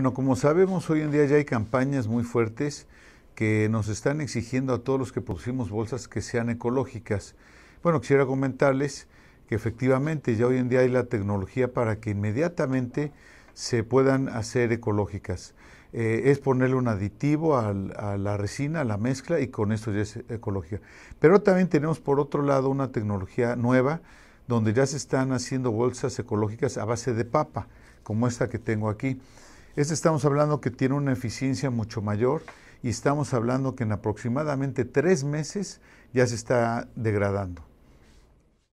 Bueno, como sabemos, hoy en día ya hay campañas muy fuertes que nos están exigiendo a todos los que producimos bolsas que sean ecológicas. Bueno, quisiera comentarles que efectivamente ya hoy en día hay la tecnología para que inmediatamente se puedan hacer ecológicas. Eh, es ponerle un aditivo a la resina, a la mezcla, y con esto ya es ecológica. Pero también tenemos por otro lado una tecnología nueva donde ya se están haciendo bolsas ecológicas a base de papa, como esta que tengo aquí. Este estamos hablando que tiene una eficiencia mucho mayor y estamos hablando que en aproximadamente tres meses ya se está degradando.